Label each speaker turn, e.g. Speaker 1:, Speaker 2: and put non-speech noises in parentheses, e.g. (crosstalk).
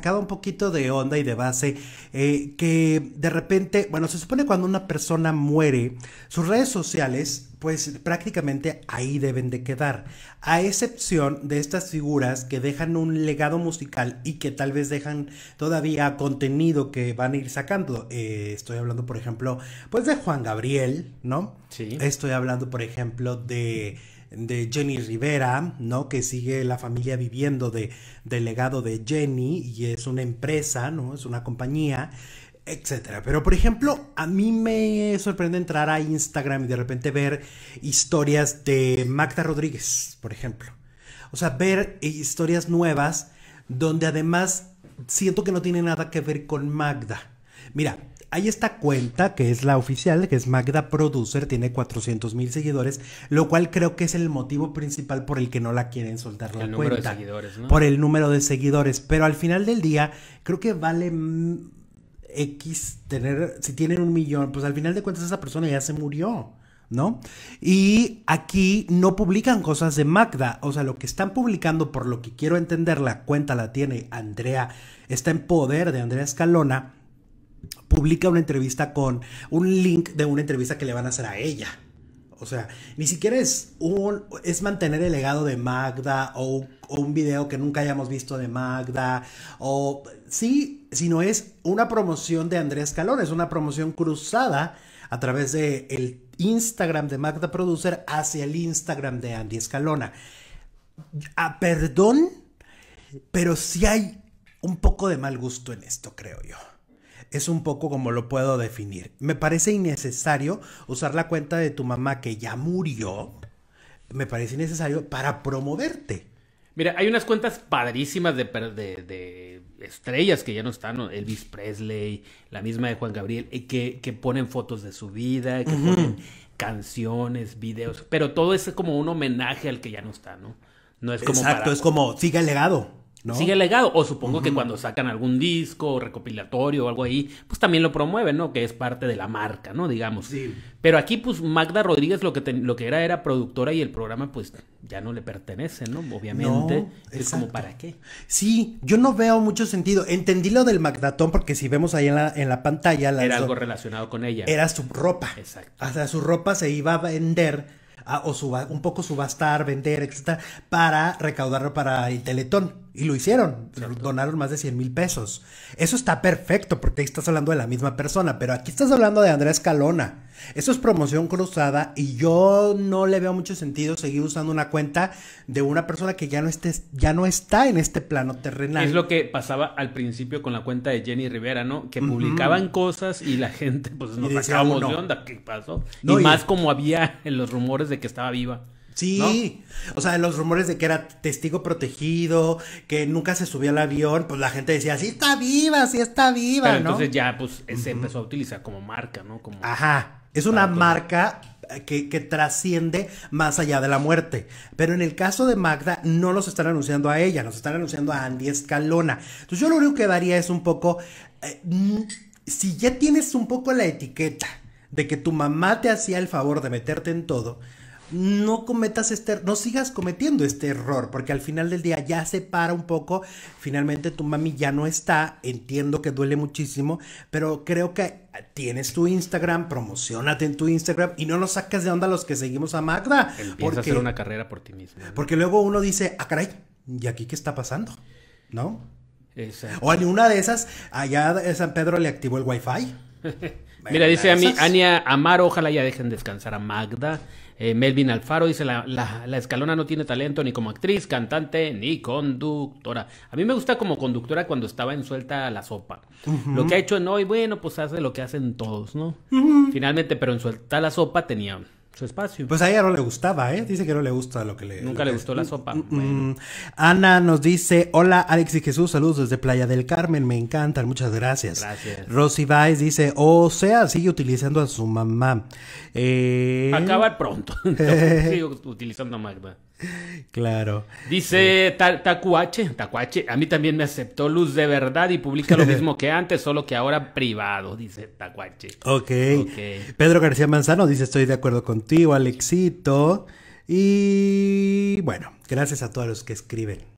Speaker 1: sacado un poquito de onda y de base, eh, que de repente, bueno, se supone cuando una persona muere, sus redes sociales pues prácticamente ahí deben de quedar, a excepción de estas figuras que dejan un legado musical y que tal vez dejan todavía contenido que van a ir sacando. Eh, estoy hablando, por ejemplo, pues de Juan Gabriel, ¿no? Sí. Estoy hablando, por ejemplo, de de Jenny Rivera, ¿no? Que sigue la familia viviendo de, del legado de Jenny y es una empresa, ¿no? Es una compañía etcétera. Pero por ejemplo, a mí me sorprende entrar a Instagram y de repente ver historias de Magda Rodríguez, por ejemplo. O sea, ver historias nuevas donde además siento que no tiene nada que ver con Magda. Mira, hay esta cuenta que es la oficial, que es Magda Producer, tiene 400 mil seguidores, lo cual creo que es el motivo principal por el que no la quieren soltar la el cuenta. Número de seguidores, ¿no? Por el número de seguidores. Pero al final del día, creo que vale X tener, si tienen un millón, pues al final de cuentas esa persona ya se murió. ¿no? Y aquí no publican cosas de Magda, o sea, lo que están publicando, por lo que quiero entender, la cuenta la tiene Andrea, está en poder de Andrea Escalona, publica una entrevista con un link de una entrevista que le van a hacer a ella. O sea, ni siquiera es un es mantener el legado de Magda o, un video que nunca hayamos visto de Magda o sí, sino es una promoción de Andrés Calón, es una promoción cruzada a través de el Instagram de Magda Producer hacia el Instagram de Andy Escalona. A ah, perdón, pero sí hay un poco de mal gusto en esto, creo yo es un poco como lo puedo definir. Me parece innecesario usar la cuenta de tu mamá que ya murió. Me parece innecesario para promoverte.
Speaker 2: Mira, hay unas cuentas padrísimas de, de, de, estrellas que ya no están, Elvis Presley, la misma de Juan Gabriel, que, que ponen fotos de su vida, que ponen canciones, videos, pero todo es como un homenaje al que ya no está, ¿no? No es como... Exacto, es como, sigue el legado. Sigue legado. O supongo que cuando sacan algún disco o recopilatorio o algo ahí, pues también lo promueven, ¿no? Que es parte de la marca, ¿no? Digamos. Sí. Pero aquí, pues Magda Rodríguez lo que, lo que era era productora y el programa, pues ya no le pertenece, ¿no? Obviamente. es como para qué.
Speaker 1: Sí, yo no veo mucho sentido. Entendí lo del Magdatón porque si vemos ahí en la, en la pantalla. La era algo
Speaker 2: relacionado con ella. Era su
Speaker 1: ropa. Exacto. O sea, su ropa se iba a vender. o un poco subastar, vender, etcétera, para recaudarlo para el Teletón. Y lo hicieron, donaron más de 100 mil pesos. Eso está perfecto porque ahí estás hablando de la misma persona, pero aquí estás hablando de Andrés Calona. Eso es promoción cruzada y yo no le veo mucho sentido seguir usando una cuenta de una persona que ya no, esté, ya no está en este plano terrenal. Es
Speaker 2: lo que pasaba al principio con la cuenta de Jenny Rivera, ¿no? Que publicaban cosas y la gente pues nos no. de onda, ¿qué pasó? más como había en los rumores de que estaba viva. Sí,
Speaker 1: o sea, los rumores de que era testigo protegido, que nunca se subió al avión, pues la gente decía, sí está viva, sí está viva, Entonces ya, pues, se empezó a utilizar como marca, ¿no? Como... Ajá, es una marca eh, que, trasciende más allá de la muerte. Pero en el caso de Magda, no los están anunciando a ella, nos están anunciando a Andy Escalona. Entonces, yo lo único que daría es un poco. Eh, mm, si ya tienes un poco la etiqueta de que tu mamá te hacía el favor de meterte en todo, no cometas este, no sigas cometiendo este error, porque al final del día ya se para un poco, finalmente tu mami ya no está, entiendo que duele muchísimo, pero creo que tienes tu Instagram, promocionate en tu Instagram y no nos saques de onda los que seguimos a Magda. Empieza porque, a hacer una
Speaker 2: carrera por ti mismo.
Speaker 1: Porque luego uno dice, ah, caray, ¿y aquí qué está pasando? ¿No? Exacto. O en una de esas, allá en San Pedro le activó el wifi.
Speaker 2: Mira, dice a mí, Ania Amaro, ojalá ya dejen descansar a Magda. Eh, Melvin Alfaro dice, la, escalona no tiene talento ni como actriz, cantante, ni conductora. A mí me gusta como conductora cuando estaba en suelta la sopa. Lo que ha hecho en hoy, bueno, pues hace lo que hacen todos, ¿no? Finalmente, pero en suelta la sopa tenía su espacio. Pues a ella
Speaker 1: no le gustaba, ¿eh? Dice que no le gusta lo que le... Nunca
Speaker 2: le, gustó la sopa. Mm, mm,
Speaker 1: mm. Ana nos dice, hola Alex y Jesús, saludos desde Playa del Carmen, me encantan, muchas gracias. Gracias. Rosy Baez dice, o oh, sea, sigue utilizando a su mamá. Acabar eh, Acaba pronto. (laughs) (laughs) Sigo
Speaker 2: utilizando a Magda. Claro. Dice Tacuache, Tacuache, a mí también me aceptó Luz de Verdad y publica lo (laughs) mismo que antes, solo que ahora privado, dice Tacuache. Ok. Pedro
Speaker 1: García Manzano dice, estoy de acuerdo con Alexito. Y bueno, gracias a todos los que escriben.